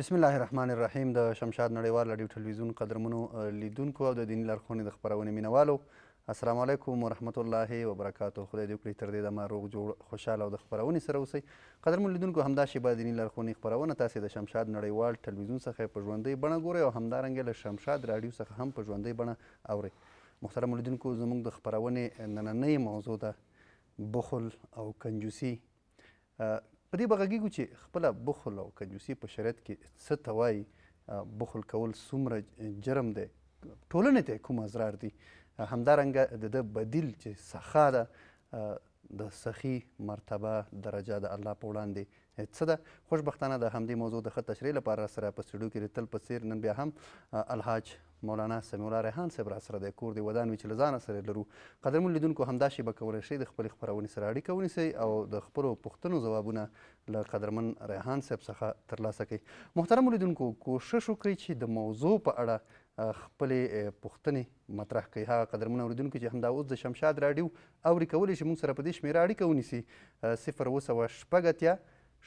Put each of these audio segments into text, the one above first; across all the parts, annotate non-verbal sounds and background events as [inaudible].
بسم الله الرحمن الرحیم د شمشاد نړیوال رادیو ټلویزیون قدرمنو لیدونکو او د دیني لارښوونې د خپرونې مینوالو السلام علیکم ورحمت الله وبرکاته خدای دې وکړي تر دې دمه روغ جوړ خوشحاله او د خپرونې سره اوسئ قدرمنو لیدونکو همدا شیبه دیني لارښوونې خپرونه تاسې د شمشاد نړیوال ټلویزیون څخه په ژوندۍ بڼه ګورئ او همدارنګه له شمشاد راډیو څخه هم په ژوندۍ بڼه اورئ محترم لیدونکو زموږ د خپرونې نننۍ موضوع ده بخل او کنجوسي په دې به غږېږو چې خپله بخل او کنجوسي په شریعت کې څه ته وایي بخل کول څومره جرم دی ټولنې ته کوم اضرار دي همدارنګه د ده بدیل چې سخا ده د سخی مرتبه درجه د الله په وړاندې څه ده خوشبختانه د همدې موضوع د ښه تشریح لپاره سره په سټوډیو کې تل په څیر نن بیا هم الحاج مولانا سمیع الله ریحان صاحب راسره دی کور دی ودان وي چې له ځانه سره یې لرو قدرمن لیدونکو همدا شیبه کولی شئ د خپلې خپرونې سره اړیکه ونیسئ او د خپلو پوښتنو ځوابونه له قدرمن ریحان صاحب څخه ترلاسه کړئ محترم لیدونکو کوشش وکړئ چې د موضوع په اړه خپلې پوښتنې مطرح کوي هغه قدرمن اوریدونکو چې همدا اوس د شمشاد راډیو اوري کولی شي موږ سره په دې شمېره اړیکه ونیسي صفر اووه سوه شپږ اتیا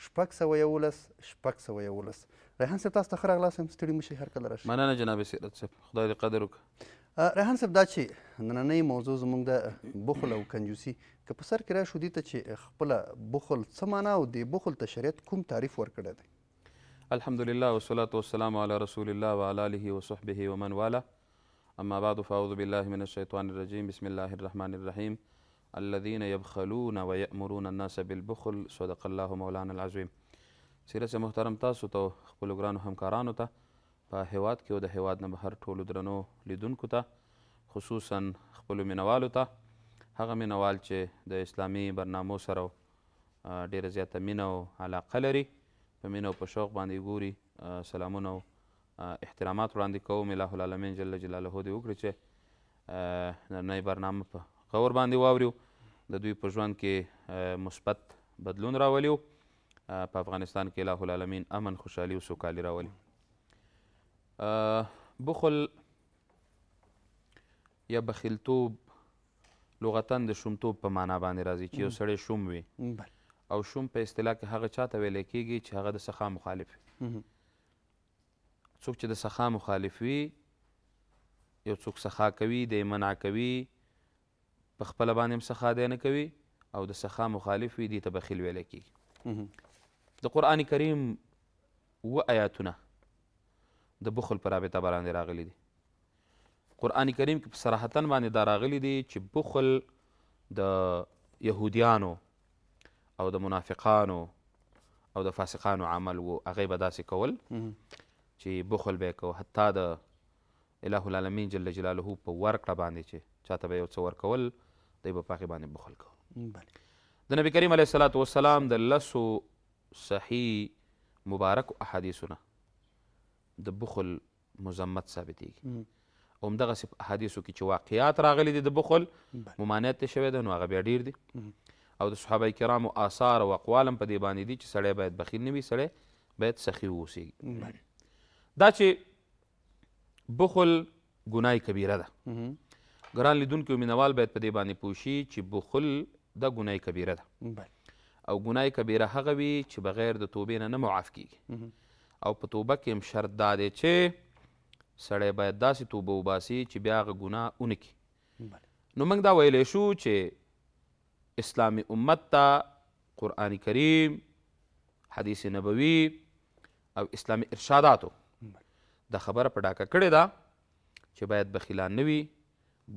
شپږ سوه یولس شپږ سوه یولس ریحان صاحب تاسو ته ښه راغلاست یم ستړي مشي هر کله راشئ مننه جناب سیرت صاحب خدای دې قدر وکړه ریحان صاحب دا چې نننۍ موضوع زموږ د بخل او کنجوسي که په سر کې راشو دې ته چې خپله بخل څه معنا او د بخل ته شریعت کوم تعریف ورکړی دی الحمدلله والصلاة والسلام علی رسول الله وعلى آله وصحبه ومن والاه اما بعد فاعوذ بالله من الشیطان الرجیم بسم الله الرحمن الرحیم الذين يبخلون ويأمرون الناس بالبخل صدق الله مولانا العظيم سیرس محترم تاسو ته خپلو ګرانو همکارانو ته په هیواد کې او د هیواد نه بهر ټولو درنو لیدونکو ته خصوصا خپلو مینوالو ته هغه مینوال چې د اسلامي برنامو سره ډیره زیاته مینه او علاقه لري په مینه او په شوق باندې ګوري سلامونه او احترامات وړاندې کوم الله العالمین جل جلاله دې وکړي چې نننۍ برنامه په غور باندې واوري د دوی په ژوند کې مثبت بدلون راولي په افغانستان کې الله العالمین امن خوشحالي او سوکالي راولي بخل یا بخیلتوب لغتن د شومتوب په معنا باندې راځي چې یو سړی شوم وي او شوم په اصطلاح کې هغه چاته ویلی کیږي چې هغه د سخا مخالف څوک چې د سخا مخالف وي یو څوک سخا کوي د منع کوي په خپله باندې هم سخا دی نه کوي او د سخا مخالف وي دې ته بخیل ویلی کیږي د قرآن کریم و آیاتونه د بخل په رابطه باندې راغلي دي قرآن کریم کې په صراحتن باندې دا راغلي دي چې بخل د یهودیانو او د منافقانو او د فاسقانو عمل وو هغې به داسې کول چې بخل به یې کو حتی د اله العالمین جل جلاله په ورکړه باندې چې چاته به یو څه ورکول دی به په هغې باندې بخل کول د نبی کریم علیه السلام د لسو صحیح مبارک احادیثونه د بخل مزمت ثابتېږي همدغسې په احادیثو کې چې واقعیات راغلي دي د بخل ممانعت ته شوی ده نو هغه بیا ډیر دي او د صحابه کرامو آثار او اقوال هم په دې باندې دي چې سړی باید بخیل نه وي سړی باید سخي واوسیږي دا چې بخل ګناه کبیره ده ګران لیدونکو مینوال باید په دې باندې پوه شي چې بخل د ګناه کبیره ده بله او ګنای کبیره هغه وي چې بغیر د توبې نه نه معاف کیږي او په توبه کې هم شرط دا دی چې سړی باید داسې توبه وباسي چې بیا هغه ګناه ونه کړي نو موږ دا ویلی شو چې اسلامي امت ته قرآن کریم حدیث نبوي او اسلامي ارشاداتو دا خبره په ډاکه کړې ده چې باید بخیلان نه وي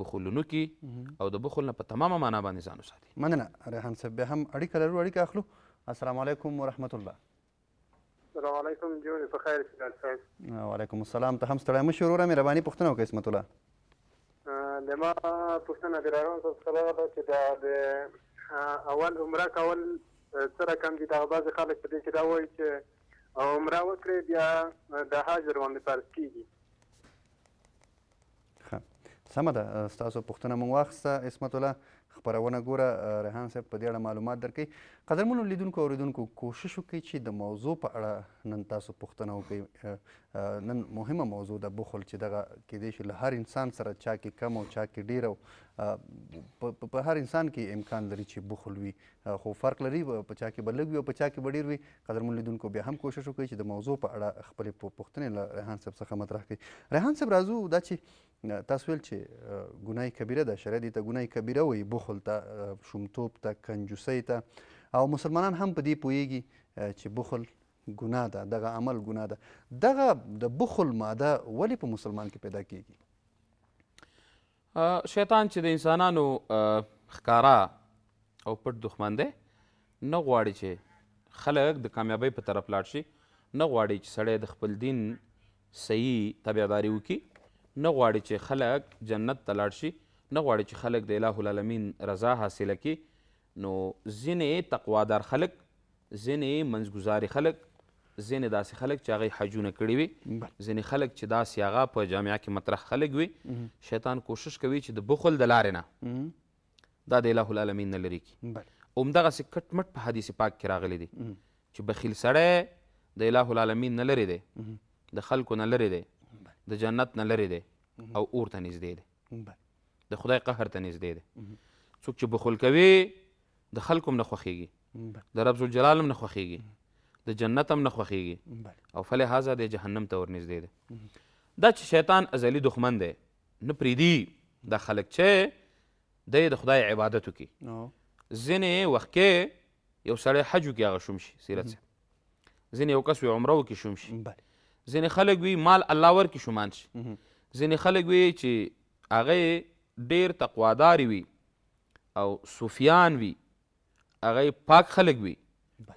بخولونو کې او د بخول نه په تمامه معنا باندې ځان وساتي مننه ریحان صاحب بیا هم اړیکه لرو اړیکه اخلو السلام علیکم ورحمت الله السلام علیکم جوړ په خیر صاحب وعلیکم السلام ته هم ستړی مشور وره مهرباني پوښتنه وکړئ اسمت الله د ما پوښتنه د ریحان صاحب سره ده چې د اول عمره کول سره کم دي دا بعض خلک په دې کې دا وایي چې عمره وکړي بیا د حاج روان فرض کیږي سمه ده ستاسو پوښتنه مو واخیسته عصمت الله خبرونه ګوره ریحان صاحب په دې اړه معلومات درکوي قدرمنو لیدونکو اوریدونکو کوشش وکړئ چې د موضوع په اړه نن تاسو پوښتنه وکړئ نن مهمه موضوع ده بخل چې دغه کېدای شي له هر انسان سره چا کې کم او چا کې ډیر او په هر انسان کې امکان لري چې بخل وي خو فرق لري په چا کې بلګ وي او په چا کې بډیر وي قدرمنو لیدونکو بیا هم کوشش وکړئ چې د موضوع په اړه خپل پوښتنې له ریحان صاحب څخه مطرح کړئ ریحان صاحب راځو دا چې تاسو ویل چې ګناي کبیره ده شریعت دې ته ګناي کبیره وایي بخل ته شومتوب ته کنجوسۍ ته او مسلمانان هم په دې پوهیږي چې بخل ګناه ده دغه عمل ګناه ده دغه د بخل ماده ولې په مسلمان کې پیدا کیږي شیطان چې د انسانانو ښکارا او پټ دښمن دی نه غواړي چې خلک د کامیابۍ په طرف لاړ شي نه غواړي چې سړی د خپل دین صحیح تابعداري وکړي نه غواړي چې خلک جنت ته لاړ شي نه غواړي چې خلک د الٰه العالمین رضا حاصله کړي نو ځینې تقوادار خلک ځینې منځګزاري خلک ځینې داسې خلک چې هغه حجونه کړي وي ځینې خلک چې داسې هغه په جامعه کې مطرح خلک وي شیطان کوشش کوي چې د بخل د لارې نه دا د الٰه العالمین نه لرې کړي همدغسې کټ مټ په حدیث پاک کې راغلی دی چې بخیل سړی د الٰه العالمین نه لرې دی د خلکو نه لرې دی د جنت نه لرې دی او اور ته نږدې دی د خدای قهر ته نږدې دی څوک چې بخل کوي د خلکو هم نه خوښېږي د رب ذوالجلال هم نه خوښېږي د جنت هم نه خوښېږي او فلهذا د جهنم ته ورنږدې دی دا چې شیطان ازلی دښمن دی نه پریدي دا خلک چې دی د خدای عبادت وکړي ځینې وخت کې یو سړی حج وکړي هغه شوم شي سیرت ځینې یو کس عمره وکړي شوم شي ځینې خلک وي مال الله ورکړي شومان شي ځینې خلک وي چې هغه ډیر تقوادار وي او صوفیان وي هغه پاک خلک وي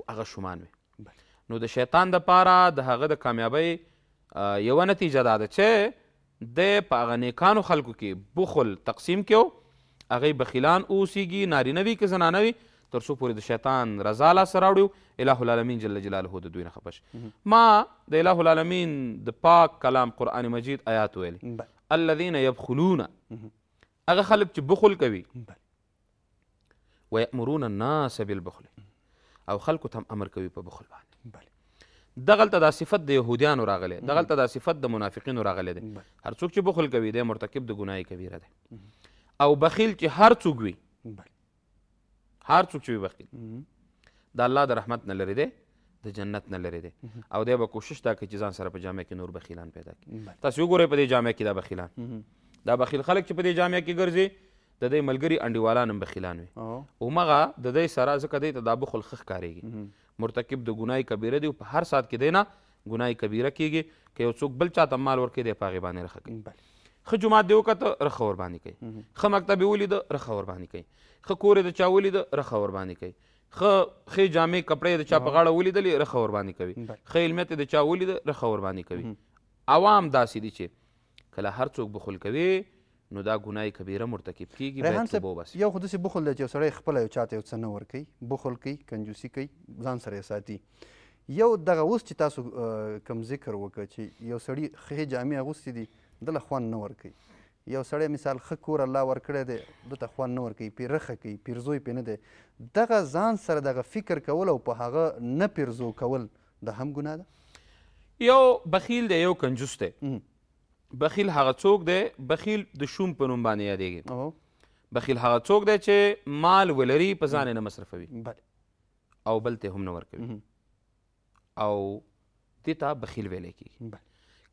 هغه شومان وي نو د شیطان د پاره د هغه د کامیابی یوه نتیجه دا ده چې د په هغه نیکانو خلکو کې بخل تقسیم کیو هغه بخیلان اوسیږي نارینه وي که زنانه وي تر څو پورې د شیطان رضا لاسته راوړو اله العالمین جل جلاله د دوی نه خپش ما د اله العالمین د پاک کلام قرآن مجید آیات ویلی الذین یبخلون هغه خلک چې بخل کوي ویأمرون الناس بالبخل او خلکو ته امر کوي په بخل باندې دغلته دا صفت د یهودیانو راغلی دغلته دا صفت د منافقینو راغلی دی هر څوک چې بخل کوي دی مرتکب د ګناه کبیره دی او بخیل چې هر څوک وي هر څوک چې وي بخیل د الله د رحمت نه لري دی د جنت نه لري دی او دی به کوشش دا کوي چې ځان سره په جامعه کې نور بخیلان پیدا کړي تاسو وګورئ په دې جامعه کې دا بخیلان دا بخیل خلک چې په دې جامعه کې ګرځي د دې ملګری انډیوالان هم بخیلان وي او مغه د دې سره ځکه دی ته دا بخل خخ کاریږي مرتکب د ګنای کبیره دی په هر سات کې دی نه ګنای کبیره کیږي که یو څوک بل چاته مال ورکړي دی په هغې باندې رخه کوي خ جمعات دی وکړه رخه ور باندې کوي خ مکتب ولید رخه ور باندې کوي خ کور د چا ولید رخه ور باندې کوي خ خې جامې کپړې د چا په غاړه ولیدلې رخه ور باندې کوي خې علمیت د چا ولید رخه ور باندې کوي عوام داسې دي چې کله هر څوک بخل کوي نو دا ګناه کبیره مرتکب کیږي باید توبه وباسي یو خو داسې بخل دی چې یو سړی خپله یو چاته یو څه نه ورکوي بخل کوي کنجوسي کوي ځان سره یې ساتي یو دغه اوس چې تاسو کم ذکر وکړه چې یو سړي ښې جامې اغوستې دي دله خوان نه ورکوي یو سړی مثال ښه کور الله ورکړی دی دته خوان نه ورکوي پیرخه کوي پیرزوی پې نه دی دغه ځان سره دغه فکر کول او په هغه نه پیرزو کول د هم ګناه ده یو بخیل دی یو کنجوس دی بخیل هغه څوک دی بخیل د شوم په نوم باندې یادېږي بخیل هغه څوک دی چې مال ولري په ځان نه مصرفوي او بل ته هم نه ورکوي او دې ته بخیل ویلی کېږي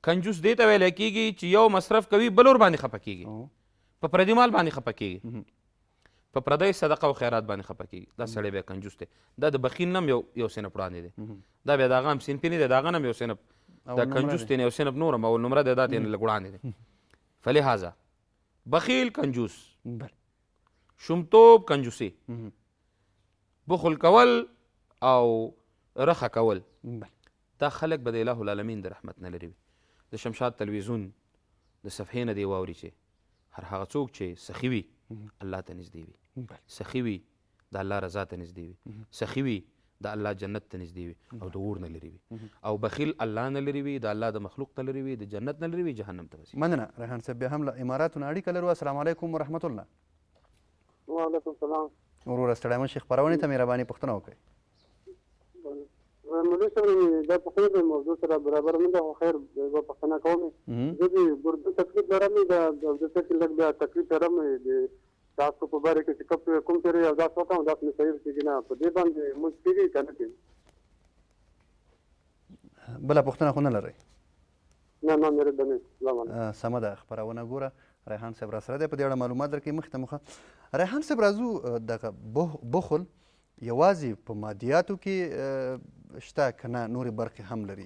کنجوس دې ته ویلی کېږي چې یو مصرف کوي بل ور باندې خفه کېږي په پردي مال باندې خفه کېږي په پردی صدقه او خیرات باندې خفه کېږي دا سړی بیا کنجوس دی دا د بخیل نه هم یو یو سینپ وړاندې دی دا بیا د هغه هم سینپې نه دی د هغه نه هم یو سینپ دا کنجوس دی نه یو سینپ نور هم اول نمره دی دا دی نه لږ وړاندې دی فلهذا بخیل کنجوس شمتوب کنجوسي بخل کول او رخه کول دا خلک به د الله العالمین د رحمت نه لري د شمشاد تلویزیون د صفحې نه دی واوري چې هر هغه څوک چې سخي وي الله ته نږدې وي سخي وي د الله رضا ته نږدې وي سخي وي د الله جنت ته نږدې وي او د اور نه لري وي او بخیل الله نه لري وي د الله د مخلوق ته لري وي د جنت نه لري وي جهنم ته وسي مننه رهان صاحب بیا هم له اماراتو نه اړیکه لرو السلام علیکم ورحمت الله وعلیکم السلام ورور ستړی مشي خبرونه ته مهرباني پښتنه وکړئ مولوي صاحب دا په خپله موضوع سره برابر نه ده خو خیر به پوښتنه کوم زه د ګردو تکلیف لرم دا د څه لږ بیا تکلیف لرم د تاسو په باره کې چې کوم څه یو داس وکم داس مې صحیح چې نه په دې باندې موږ کېږي کنه کې بل پوښتنه خو نه لري نه نه مې رد نه سمه ده خبرونه ګوره ریحان صاحب را سره دی په دې اړه معلومات درکې مخته مخه ریحان صاحب راځو د بخل یوازې په مادیاتو کې شته که نه نورې برخې هم لري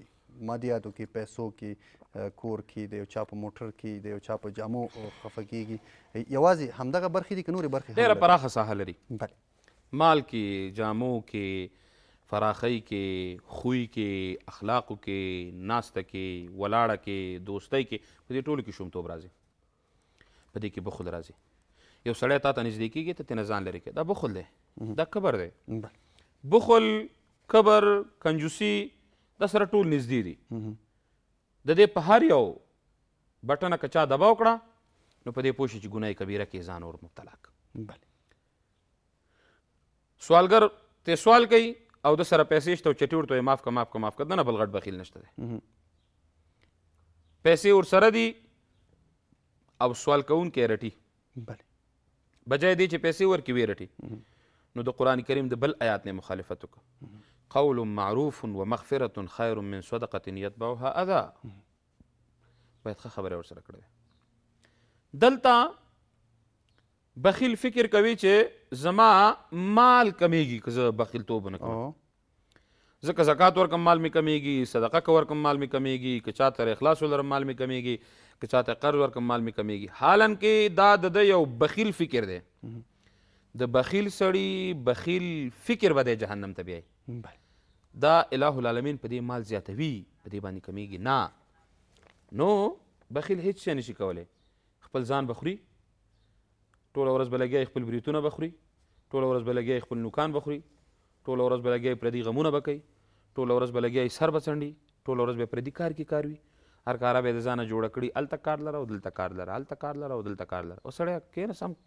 مادیاتو کې پیسو کې کور کې د یو چا په موټر کې د یو چا په جامو خفه کېږي یوازې همدغه برخې دي که نورې برخې ډېره پراخه ساحه لري بله مال کې جامو کې فراخۍ کې خوی کې اخلاقو کې ناسته کې ولاړه کې دوستۍ کې په دې ټولو کې شومتوب راځي په دې کې بخل راځي یو سړی تا ته نږدې کېږي ته ترنه ځان لرې کې دا بخل دی دا کبر دی بخل کبر کنجوسی دا سره ټول نږدې دي د دې په هر یو بټنه که چا دبا وکړه نو په دې پوه شي چې ګناه کبیره کې ځان ور مبتلا بله سوالګر ته سوال کوي او د سره پیسې شته او چټي ورته معاف که معاف که معاف که دنه بل غټ بخیل نشته دی پیسې ور سره دي او سوال کوونکی رټي بله بجای دی چې پیسې ورکوي رټي نو د قران کریم د بل آیات نه مخالفت وکړه قول معروف و مغفرة خیر من صدقه یتبعها اذى باید ښه خبره ورسره کړې دلته بخیل فکر کوي چې زما مال کمیږي که زه بخیل توب نه کوم ځکه زکات ورکم مال می کمیږي صدقه که ورکم مال می کمیږي که چا تر اخلاص ولرم مال می کمیږي که چا ته قرض ورکم مال می کمیږي حالانکه دا د یو بخیل فکر دی د بخیل سړي بخیل فکر به دی جهنم ته بیایي دا اله العالمین په دې مال زیاتوي په دې باندې کمیږي نه نو بخیل هیڅ شی نشي کولی خپل ځان بخوري ټوله ورځ به لګیا خپل بریتونه بخوري ټوله ورځ به لګیا خپل نوکان بخوري ټوله ورځ به لګیا پردي غمونه به کوي ټوله ورځ به لګیا سر به څنډي ټوله ورځ به پردي کار کې کار وي هر کاره به د ځانه جوړه کړي هلته کار لره او دلته کار لره هلته کار لره او دلته کار لره او سړی کېنه سم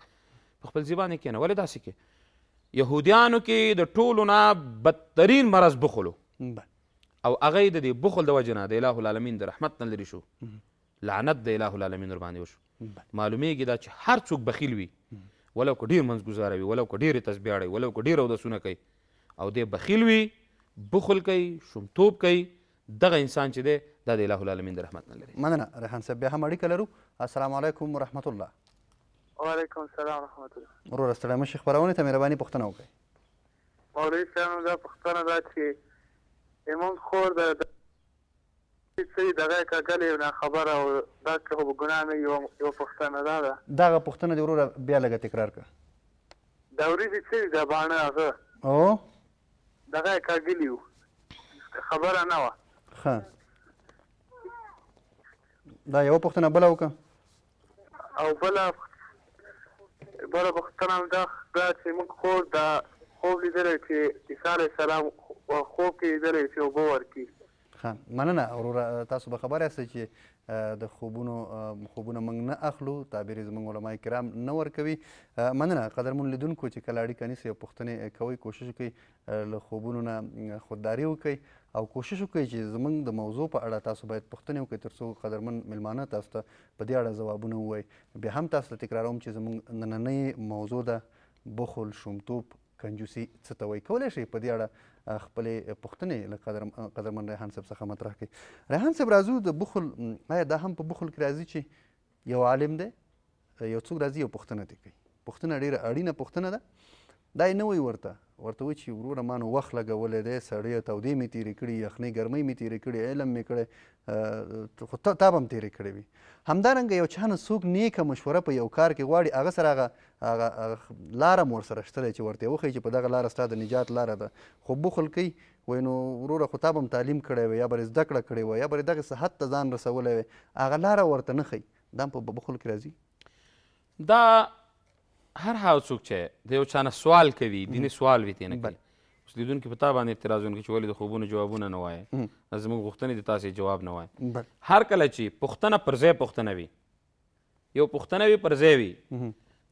په خپل زبان یې کښېنه ولې داسې کې یهودیانو کې د ټولو نه بدترین مرض بخلو او هغه یې د دې بخل د وجې نه د اله العالمین د رحمت نه لرې شو لعنت د اله العالمین ورباندې وشو معلومیږي دا چې هر څوک بخیل وي ولو که ډېر منځګزاره وي ولو که ډېرې تسبیح اړوي ولو که ډېر اودسونه کوي او دی بخیل وي بخل کوي شومتوب کوي دغه انسان چې دی دا د اله العالمین د رحمت نه لري مننه ریحان صاحب بیا هم اړیکه لرو السلام علیکم ورحمت الله وعلیکم السلام رحمت الله ورور سره مش خبرونه ته مهرباني پښتنه وکړي مولوی صاحب دا پښتنه دا چې امام خور دا څه دغه کاکل نه خبره او دا که ګناه نه یو یو پښتنه دا ده دغه پښتنه دی ورور بیا لګه تکرار کړه دا ورې څه دا باندې هغه او دغه کاګلیو خبره نه و ها دا یو پښتنه بل وکړه او بل بله پوښتنه دا دا چې موږ خور دا خوب لیدلی چې عیسی علیه السلام خوب کې لیدلی چې اوبه ورکړي ښه مننه وروره تاسو به خبر یاست چې د خوبونو خوبونه موږ نه اخلو تعبیر یې زموږ علما کرام نه ورکوي مننه قدرمن لیدونکو چې کله اړیکه نیسي او پوښتنې کوئ کوشش کوئ له خوبونو نه خودداري وکړئ او کوشش وکړئ چې زمونږ د موضوع په اړه تاسو باید پوښتنې وکړئ ترڅو قدرمن میلمانه تاسو ته په دې اړه ځوابونه ووایي بیا هم تاسو ته تکراروم چې زمونږ نننۍ موضوع ده بخل شومتوب کنجوسي څه ته وایي کولی شئ په دې اړه خپلې پوښتنې له قدر قدرمن ریحان صاحب څخه مطرح کړئ ریحان صاحب راځو د بخل آیا دا هم په بخل کې راځي چې یو عالم دی یو څوک راځي یو پوښتنه دې کوي پوښتنه ډېره اړینه پوښتنه ده دا یې نه وایي ورته ورته وایي چې وروره ما نو وخت لګولی دی سړې تودې مې تېرې کړي یخنۍ ګرمۍ مې تېرې کړي علم مې کړی خو تا به هم تېرې کړې وي همدارنګه یو چا نه څوک نیکه مشوره په یو کار کې غواړي هغه سره هغه هغه لاره م ورسره شتلی چې ورته یې وښیي چې په دغه لاره ستا د نجات لاره ده خو بخل کوي وای نو وروره خو تا به هم تعلیم کړی وی یا به زده کړه کړې وه یا به دغه صحت ته ځان رسولی وی هغه لاره ورته نه ښیي دا هم په بخل کې راځي دا هر هغه څوک چې د یو چا نه سوال کوي دیني سوال وي ترې نه کوي اوس لیدونکي په تا باندې اعتراض کوي چې ولې د خوبونو جوابونه نه وایې زموږ غوښتنې د تاسې جواب نه وایې هر کله چې پوښتنه پر ځای پوښتنه وي یو پوښتنه وي پر ځای وي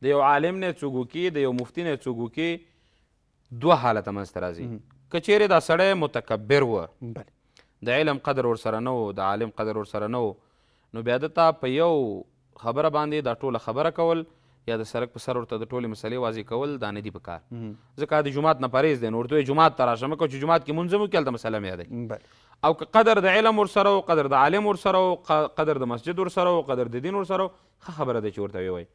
د یو عالم نه څوک وکړي د یو مفتي نه څوک وکړي دوه حالته منځته راځي که چیرې دا سړی متکبر و د علم قدر ورسره نه و د عالم قدر ورسره نه و نو بیا د تا په یو خبره باندې دا ټوله خبره کول یا د سړک په سر ورته د ټولې مسلې واضح کول دا نه دي په کار ځکه د جومات نه پرهیز دی نو ورته وایي جومات ته راشه مکه چې جومات کې مونځ وکړي هلته مسله مې یادوي او که قدر د علم ورسره او قدر د عالم ورسره او قدر د مسجد ورسره او قدر د دین ورسره ښه خبره ده چې ورته ووایي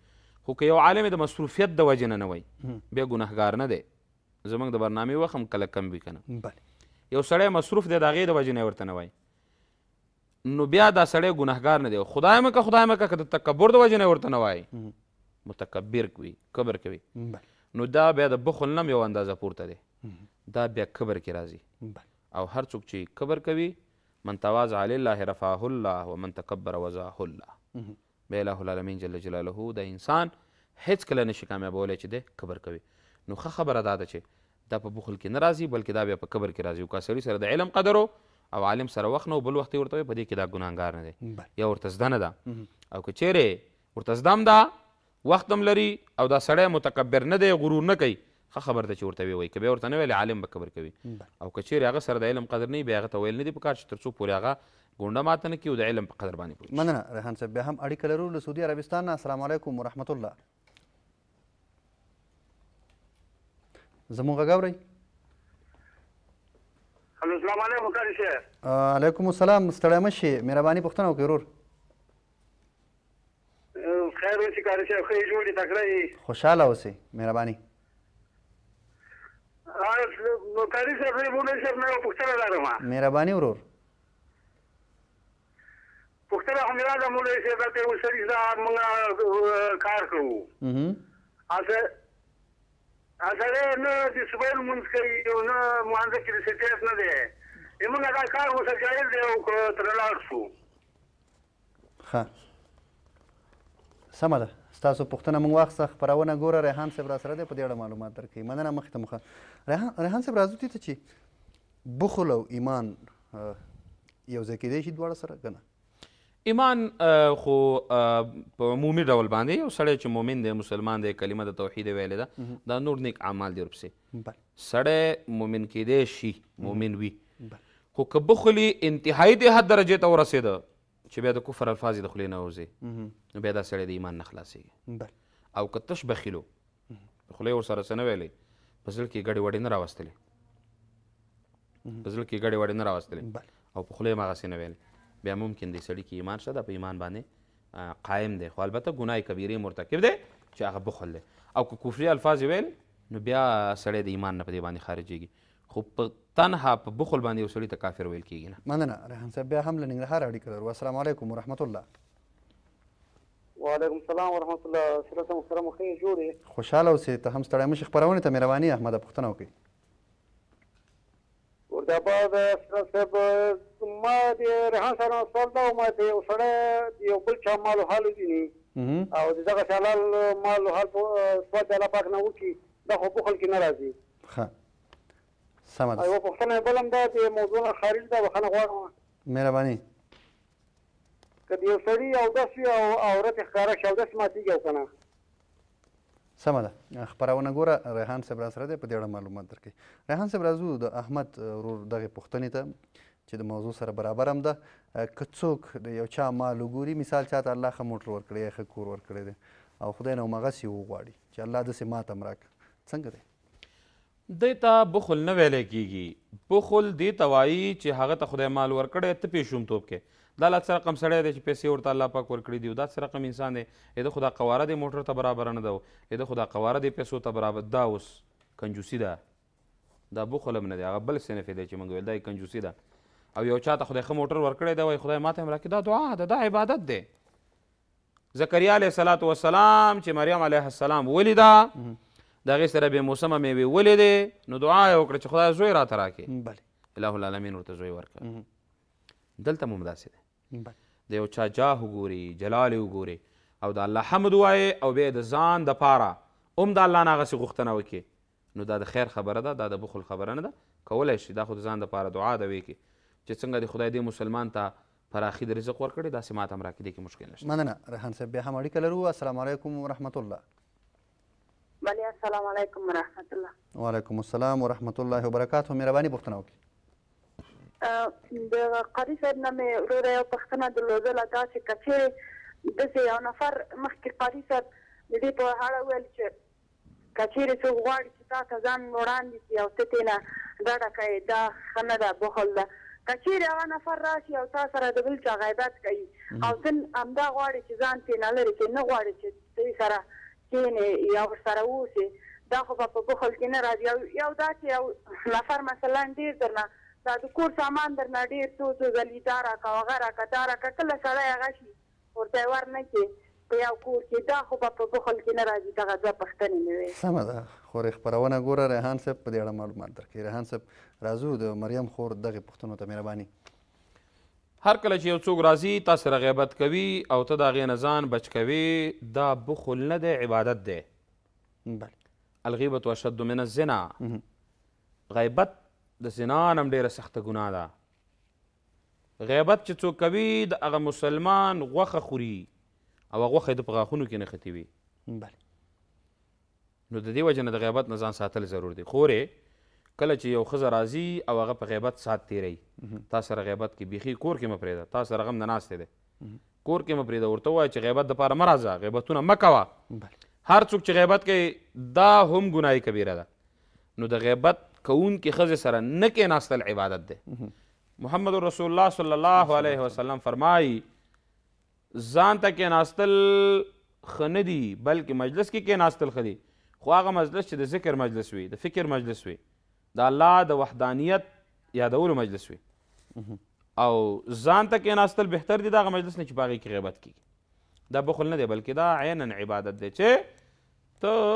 خو که یو عالم د مصروفیت د وجې نه نه وایي بیا ګناهګار نه دی زموږ د برنامې وخت هم کله کم وي که نه یو سړی مصروف دی د هغې د وجې نه ورته نه وایي نو بیا دا سړی ګناهګار نه دی خدای مکه خدای مکه که د تکبر د وجې نه ورته نه وایي متکبر کوي کبر کوي نو دا بیا د بخل نم یو اندازه پورته دی دا بیا کبر کې راځي او هر څوک چې کبر کوي من تواضع لله رفعه الله ومن تکبر وزاه الله بیا الله العالمین جل جلاله دا انسان هیڅ کله نشي کامیابولی چې دی کبر کوي نو ښه خبره دا ده چې دا په بخل کې نه راځي بلکې دا بیا په کبر کې راځي او که سړي سره د علم قدرو او عالم سره وخت نه بل وخت ورته په دې کې دا ګناهګار نه دی یا ورته زده نه ده او که چیرې ورته زده هم ده وخت هم لري او دا سړی متکبر نه دی غرور نه کوي ښه خبر ده چې ورته وی وایي که بیا ورته نه ویل عالم به قبر کوي او که چیرې هغه سره د علم قدر نه وي بیا هغه ته ویل نه دي پکار چې تر څو پورې هغه ګونډه ماته نه کړي او د علم په قدر باندې پوه مننه ریحان صاحب بیا هم اړیکه لرو له سعودي عربستان نه السلام علیکم ورحمت الله زموږ غږ اورئ السلام علیکم کاری شه علیکم السلام ستړی مه شئ مهرباني پوښتنه وکړئ ورور کارو چې کار شي خې جوړې تکړه خوشاله اوسې مهرباني نو کاری صاحب نه مونږ صاحب نه پوښتنه لرم مهرباني ورور پوښتنه هم راځه مونږ صاحب ته وسري ځان مونږ کار کوو اته اته نه د سبیل مونږ کوي نه مونږ کې سټیټ نه دی موږ دا کار وسه جوړ دی او تر لاړ شو ها سمه ده ستاسو پوښتنه مونږ واخیسته خپرونه ګوره ریحان صاحب راسره دی په دې اړه معلومات درکوي مننه مخکې ته مخه ریحان صاحب راځو دې ته چې بخل او ایمان یو ځای کیدی شي دواړه سره که ایمان خو په عمومي ډول باندې یو سړی چې مؤمن دی مسلمان دی کلمه د توحید ویلې ده دا نور نیک اعمال دی ورپسې سړی مؤمن کیدی شي مؤمن وي خو که بخلي انتهایي د حد درجې ته ورسېده چې بیا د کفر الفاظ د خولې نه وځي نو بیا دا سړی د ایمان نه خلاصېږي او که تش بخیل و خولې ورسره څه نه ویلی په زړه کې ګډې وډې نه راوستلې په زړه کې ګډې وډې نه راوستلې او په خولې هم هغسې نه ویلې بیا ممکن دی سړي کې ایمان شته دا په ایمان باندې قایم دی خو البته ګناه کبیرې مرتکب دی چې هغه بخل دی او که کفري الفاظ ویل نو بیا سړی د ایمان نه په دې باندې خارجېږي خو په تنها په بخل باندې یو سړي ته کافر ویل کېږي نه مننه ریحان صاحب بیا هم له ننګرهار اړیکه لرو السلام علیکم ورحمت الله وعلیکم السلام ورحمت الله سره محترم خې جوړې خوشاله اوسې ته هم ستړی مشي خپرونې ته مهرباني احمده پوښتنه وکړي ارداباد سره صاحب ما دې ریحان سره سوال دا ما دې اوسړه یو بل چا مال حال دي او دغه شلال مال حال سوال د الله پاک نه وکي دا خو بخل کې ناراضي ښه سمه ده یوه پوښتنه بل هم ده چې موضوع نه خارج ده بخښنه غواړم مهرباني که د یو سړي اودس وي او عورت یې ښکاره شي اودس ماتېږي او که نه سمه ده خبرونه ګوره ریحان صاحب را سره دی په دې اړه معلومات درکوي ریحان صاحب راځو د احمد ورور دغې پوښتنې ته چې د موضوع سره برابر هم ده که څوک د یو چا مال وګوري مثال چا ته الله ښه موټر ورکړی ښه کور ورکړی دی او خدای نه همغسې وغواړي چې الله داسې ماته هم راکړه څنګه دی دیتا بخل نه ویلې کیږي بخل دی توایي چې هغه ته خدای مال ورکړي ته پیشوم توپ کې دا لکه رقم سړی دی چې پیسې ورته الله پاک ورکړي دی دا رقم انسان دی اې خدا قواره دی موټر ته برابر نه دی اې خدا قواره دی پیسو ته برابر دا اوس کنجوسی ده دا بخل نه دی هغه بل صنف دی چې موږ ویل دا کنجوسی ده او یو چاته خدای خه موټر ورکړی دی وای خدای ماته هم راکړي دا دعا ده دا عبادت دی زکریا علیه السلام چې مریم علیه السلام ولیده د هغې سره بې موسمه میوې ولیدې نو دعا یې وکړه چې خدای زوی راته راکړي بله الله العالمین ورته زوی ورکړه دلته هم همداسې دی د یو چا جاه وګوري جلال یې وګوري او د الله حمد ووایې او بیا د ځان دپاره هم د الله نه هغسې غوښتنه وکړي نو دا د خیر خبره ده دا د بخل خبره نه ده کولی شي دا خو د ځان دپاره دعا ده ویکي چې څنګه د خدای دې مسلمان ته پراخي د رزق ورکړي داسې ماته هم راکړي کې مشکل نشته مننه رحان صاحب بیا هم اړیکه لرو السلام علیکم ورحمت الله بله السلام علیکم ورحمت الله وعلیکم السلام ورحمت الله وبرکاته مهرباني پوښتنه وکړئ د قاری صاحب نه مې وروره یو پوښتنه درلودله دا چې که چېرې داسې یو نفر مخکې قاري صاحب د دې په اړه ویل چې که چېرې څوک غواړي چې تا ته ځان وړاندې کړي او ته تېنه ډډه کوې دا ښه نه ده بخل ده که چېرې هغه نفر راشي او تا سره د بل چا غیبت کوي او ته همدا غواړې چې ځان تېنه لرې کړې نه غواړې چې دوی سره کینې یا سره اوسي دا خو په بخل کې نه راځي یو یو دا چې یو نفر مثلا ډیر درنه دا د کور سامان درنه ډیر څو څو ځلې دا را کا وغه را کا دا را کا کله سره هغه شي ورته ور نه کې په یو کور کې دا خو په بخل کې نه راځي دا غځه پښتنې نه وي سمه ده خو ری خبرونه ګوره ریحان صاحب په دې اړه معلومات درکې ریحان صاحب راځو د مریم خور دغه پښتنو ته مهرباني هر کله چې یو څوک راځي تا سره غیبت کوي او ته د هغې نه ځان بچ کوي دا بخل نه دی عبادت دی بله الغیبت اشد من الزنا غیبت د زنا نه هم ډېره سخته ګناه ده غیبت چې څوک کوي د هغه مسلمان غوښه خوري او غوښه یې د په غاښونو کې نښتې وي بله نو د دې وجه نه د غیبت نه ځان ساتل ضرور دی خورې کله چې یو ښځه راځي او هغه په غیبت سات تیری تا سره غیبت کې بیخي کور کې مه پرېږده تا سره غم نه ناستی دی کور کې مه پرېږده ورته ووایه چې غیبت دپاره مه راځه غیبتونه مه کوه هر څوک چې غیبت کوي دا هم ګناه کبیره ده نو د غیبت کوونکې ښځې سره نه کېناستل عبادت دی محمد رسول الله صلی الله علیه وسلم فرمایي ځان ته کېناستل ښه نه دي بلکې مجلس کې کېناستل ښه دي خو هغه مجلس چې د ذکر مجلس وي د فکر مجلس وي د الله د وحدانیت یادولو مجلس وي او ځان ته کېناستل بهتر دي دغه مجلس نه چې په هغې کې غیبت کیږي دا بخل نه دی بلکې دا عینا عبادت دی چې ته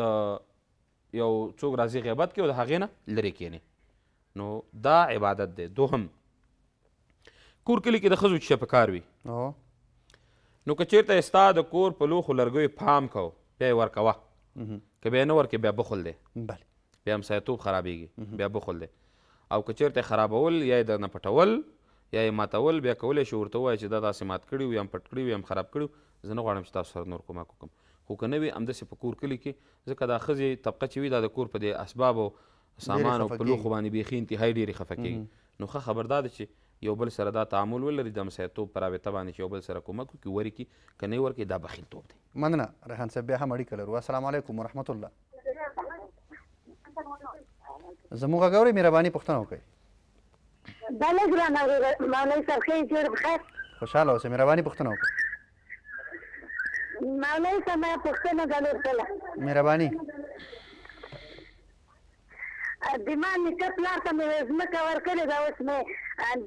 د یو څوک راځي غیبت کوي او د هغې نه لرې کښېنې نو دا عبادت دی دوهم کور کلي کې د ښځو چې پکار وي نو که چېرته ستا د کور په لوښو لرګیو پام کوه بیا یې ورکوه که بیا یې نه ورکې بیا بخل دی بله بیا همسایتوب خرابېږي بیا بخل دی او که چېرته خرابول یا یې درنه پټول یا یې ماتول بیا کولی شي ورته ووایه چې دا داسې مات کړي وو یا هم پټ کړي وو یا هم خراب کړي وو زه نه غواړم چې تاسو سره نور کومک وکړم خو که نه وي همداسې په کور کلي کې ځکه دا ښځې طبقه چې وي دا د کور په دې اسباب او سامان او په لوښو باندې بیخي انتهایي ډېرې خفه کېږي نو ښه خبر دا ده چې یو بل سره دا تعامل ولري د همسایتوب په رابطه باندې چې یو بل سره کومک وکړي ورکړي که نه یې ورکړي دا بخیلتوب دی مننه ریحان صاحب بیا هم اړیکه لرو السلام علیکم ورحمت الله زموږ غوړې مهرباني پښتنه وکړي بله ګرانه مولوي صاحب ښه جوړ بخیر خوشاله اوسئ مهرباني پښتنه وکړئ مولوي صاحب ما پښتنه ګلور کله مهرباني دما نیکه پلار ته مې ځمکه ورکړې ده اوس مې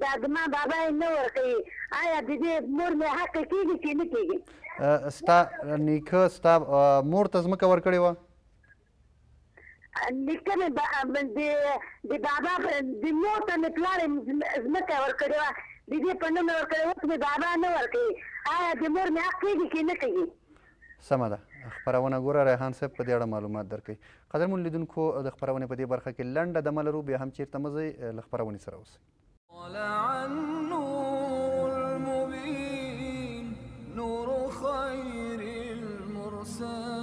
دا دما بابا یې نه ورکوي آیا د دې مور مې حق کېږي چې نه کېږي ستا نیکه ستا مور ته ځمکه ورکړې وه لیکنه به د د بابا د مور ته مې پلار ځمکه ورکړې وه د دې په نوم مې ورکړې اوس مې بابا نه ورکوي آیا د مور مې حق کېږي که نه کوي سمه ده خپرونه ګوره ریحان صاحب په دې اړه معلومات درکوي قدرمن لیدونکو د خپرونې په دې برخه کې لنډه دمه لرو بیا هم چېرته مه ځئ له خپرونې سره اوسئ نور خير المرسل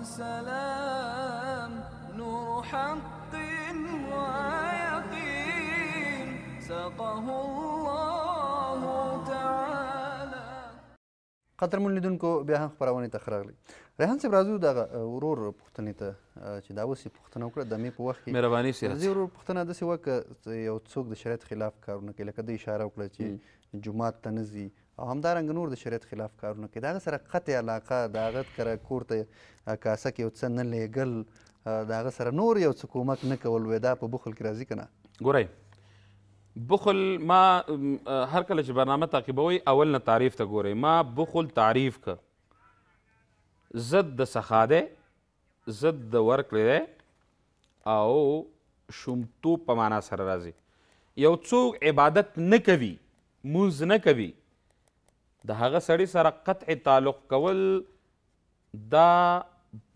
وسلام نور حق ويقين سقه الله تعالى قدر من لیدونکو بیا هم خبرونه ته خراغلی ریحان صاحب راځو دغه ورور پښتنې ته چې دا اوسې پښتنه وکړه د مې په وخت کې مهرباني سي زه ورور پښتنه داسې وکړه یو څوک د شریعت خلاف کارونه کوي لکه د اشاره وکړه چې جمعات ته نه او همدارنګه نور د شریعت خلاف کارونه کوي د هغه سره قطع علاقه د هغه کره کور ته کاسه کې یو څه نه لیږل د هغه سره نور یو څه کومک نه کول وی دا په بخل کې راځي که نه ګورئ بخل ما هر کله چې برنامه تعقیبوئ اول نه تعریف ته ګورئ ما بخل تعریف که ضد د سخا دی ضد د ورکړې دی او شومتوب په معنا سره راځي یو څوک عبادت نه کوي مونځ نه کوي د هغه سړي سره قطع تعلق کول دا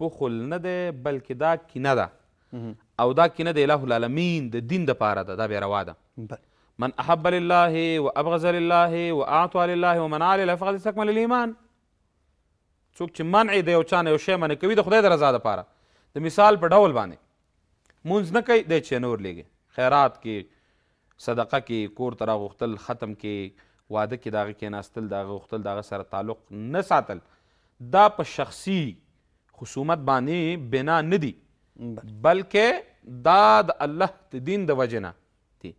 بخل نه دی بلکې دا کینه ده او دا کینه د اله العالمین د دین دپاره ده دا بیا روا ده من احب لله وابغض لله واعطى لله ومن علی له فقد استكمل الايمان څوک چې منع دی یو چا نه یو شی منع کوي د خدای د رضا دپاره د مثال په ډول باندې مونځ نه کوي دی چې نور لیږي خیرات کې صدقه کې کور ته راغوښتل ختم کې واده کې د هغه کیناستل د هغه غوښتل د هغه سره تعلق نه ساتل دا په شخصي خصومت باندې بنا نه دي بلکې دا د الله د دین د وجې نه دي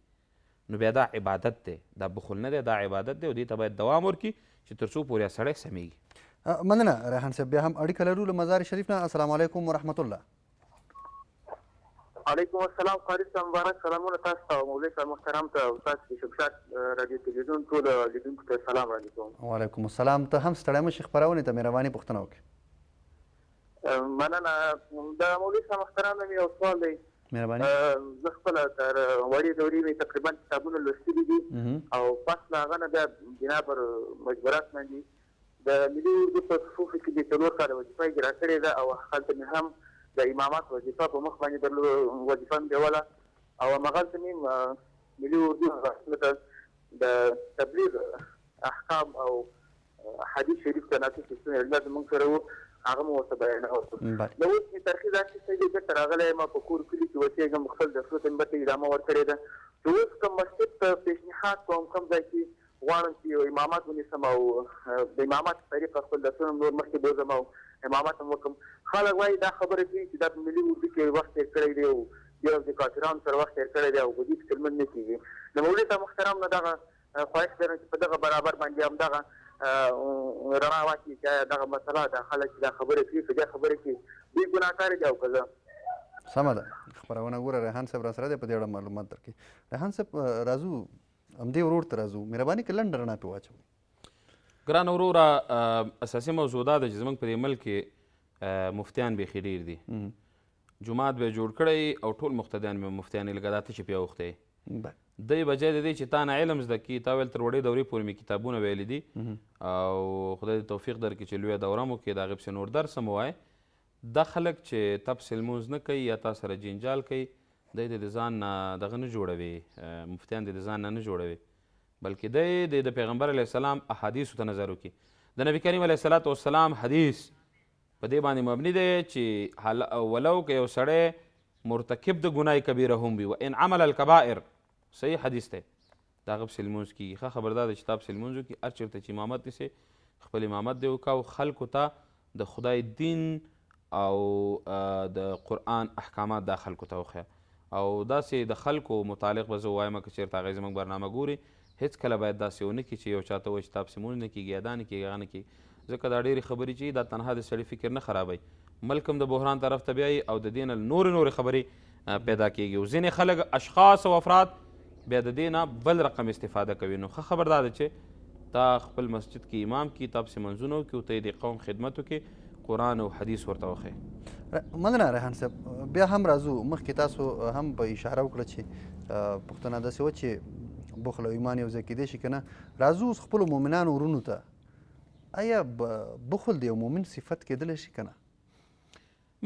نو بیا دا عبادت دی دا بخل نه دی دا عبادت دی او دې ته باید دوام ورکړي چې تر څو پورې سړی سمیږي مننه ریحان صاحب بیا هم اړیکه لرو له مزار شریف نه السلام علیکم ورحمت الله علیکم السلام قاری صاحب مبارک سلامونه تاسو ته مولوی صاحب محترم ته او تاسو چې شمشاد رادیو تلویزیون ټول لیدونکو ته سلام وړاندې کوم وعلیکم السلام ته هم ستړی مشي خپرونې ته مهرباني پوښتنه وکړه مننه د مولوی صاحب محترم مې یو سوال دی مهرباني زه خپل تر وړې دورې مې تقریبا کتابونه لوستلي دي او پس لا غنه د بنا پر مجبورات باندې د ملي اردو په صفوف کې د څلور کال وظیفه اجرا کړې ده او هلته مې هم د امامات وظیفه په مخ باندې درلو وظیفه مې ولا او مغلته مې ملي اردو رسمته د تبلیغ احکام او حدیث شریف تناسب سیستم علمات موږ سره وو هغه مو څه بیان اوسه نو اوس می ترخی دا چې څنګه چې تراغله ما په کور کلی کې وته کوم خپل د خپل تم بته ادامه ورکړې ده نو اوس کوم مسجد ته پیشنهاد کوم کوم ځای کې غواړم چې امامات ونیسم او د امامات طریقه خپل د سنم نور مخکې بوزم او امامت هم وکم خلک وایي دا خبره کوي چې دا ملي اردو کې وخت یې کړی دی او یو د کافرانو سره وخت یې کړی دی او غوډي فکرمن نه کیږي د مولوي ته محترم نه دغه خواهش لرم چې په دغه برابر باندې هم دغه رڼا واچي چې دغه مسله ده خلک دا خبره کوي چې دا خبره کوي دوی ګناکار دي او کله سمه ده خبرونه وګوره ریحان صاحب را سره دی په دې اړه معلومات درکړي ریحان صاحب راځو همدې ورور ته راځو مهرباني کړه لنډه رڼا پې واچوئ ګران وروره اساسي موضوع دا ده چې زموږ په دې ملک کې مفتیان بیخي ډیر دي جومات به جوړ کړی او ټول مختدیان به مفتیان یې لکه دا ته چې پیا اوښتی دی بجای د دې چې تا نه علم زده کي تا ویل تر وړې دورې پورې مې کتابونه ویلي دي او خدای دې توفیق درکړي چې لویه دوره مو کې د هغې پسې نور درس هم ووایه دا خلک چې تبس لمونځ نه کوي یا تا سره جنجال کوي دی د ځان نه دغه نه جوړوي مفتیان د ځان نه نه جوړوي بلکې د د پیغمبر علیه السلام احادیثو ته نظر وکړي د نبی کریم علیه صلات والسلام حدیث په دې باندې مبني دی چې ولو که یو سړی مرتکب د ګناه کبیره هم وي و ان عمل الکبائر صحیح حدیث دی دا هغه پسې لمونځ کېږي ښه خبر دا ده چې تا پسې لمونځ وکړي هر چېرته چې امامت نیسې خپل امامت دې وکړه خلکو ته د خدای دین او د قرآن احکامات دا خلکو ته وښیه او داسې د خلکو متعلق به زه ووایم که چېرته هغې زموږ برنامه ګوري هیڅ کله باید داسې ونه کړي چې یو چاته وایي چې تاسې مونږ نه کېږي ادا نه کېږي هغه نه کېږي ځکه دا ډېرې خبرې چې دا تنها د سړي فکر نه خرابوي ملک هم د بحران طرف ته بیایي او د دې نه نورې نورې خبرې پیدا کېږي او ځینې خلک اشخاص او افراد بیا د دې نه بل رقم استفاده کوي نو ښه خبر دا ده چې تا خپل مسجد کې امام کې تا پسې منځونو کې او ته د قوم خدمتو کې قرآن او حدیث ورته وښیې مننه ریحان صاحب بیا هم راځو مخکې تاسو هم په اشاره وکړه چې پوښتنه داسې وه چې بخل او ایمان یو ځای کېدای شي که نه راځو اوس خپلو مؤمنانو ورونو ته آیا بخل د یو مؤمن صفت کېدلی شي که نه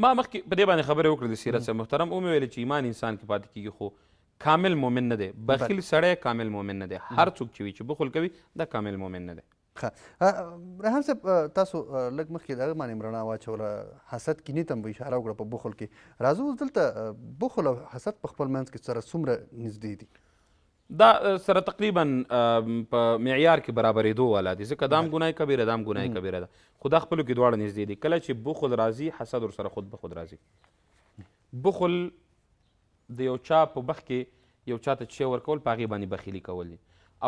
ما مخکې په دې باندې خبرې وکړې د سیرت صاحب محترم ومې ویلې چې ایمان انسان کې پاتې کېږي خو کامل مؤمن نه دی بخیل سړی کامل مؤمن نه دی هر څوک چې وي چې بخل کوي دا کامل مؤمن نه دی رحم صاحب تاسو لږ مخکې د هغه باندې مرنا واچوله حسد کینې ته هم اشاره وکړه په بخل کې راځو اوس دلته بخل او حسد په خپل منځ کې سره څومره نږدې دي دا سره تقریبا په معیار کې برابرېدو والا دي ځکه دام ګناه کبیره دام ګناه کبیره ده خو دا خپلو کې دواړه نږدې دي کله چې بخل راځي حسد ورسره خود بخود راځي بخل د یو چا په بخ کې یو چا ته څه ورکول په هغې باندې بخیلي کول دي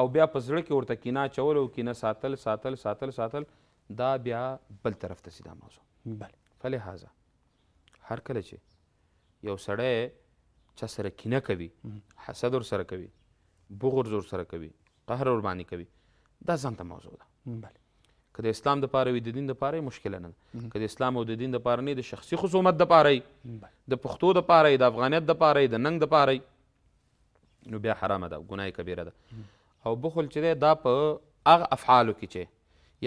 او بیا په زړه کې ورته کینه اچول او کینه ساتل ساتل ساتل ساتل دا بیا بل طرف ته سي دا موضوع بله فلهذا هر کله چې یو سړی چا سره کینه کوي حسد ورسره کوي بغور زور سره کوي قهر ور باندې کوي دا ځانته موضوع ده بله که د اسلام د پاره وي د دین د پاره مشکله نه ده که د اسلام او د دین د پاره نه د شخصي خصومت د پاره د پښتو د پاره د افغانیت د پاره د ننګ د پاره نو بیا حرامه ده ګناه کبیره ده او بخل چې دی دا په هغه افعالو کې چې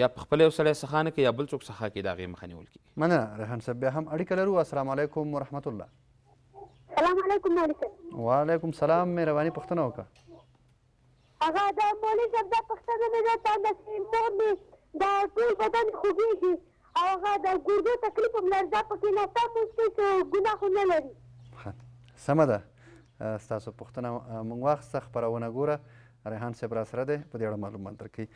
یا په خپل یو سړی سخا نه کوي یا بل څوک سخا کوي د هغې مخه نیول کېږي مننه ریحان صاحب بیا هم اړیکه لرو السلام علیکم ورحمت الله سلام علیکم وعلیکم سلام مهرباني پوښتنه وکړه هغه دا مولوي صاحب دا پوښتنه مې درته داسې مور مې دا ټول بدن خوږېږي او هغه د ګردو تکلیف هم لري دا پکې ناسم شی چې ګناه خو نه لري سمه ده ستاسو پوښتنه مونږ واخیسته خپرونه ګوره ریحان صاحب را سره دی په دې اړه معلومات درکوي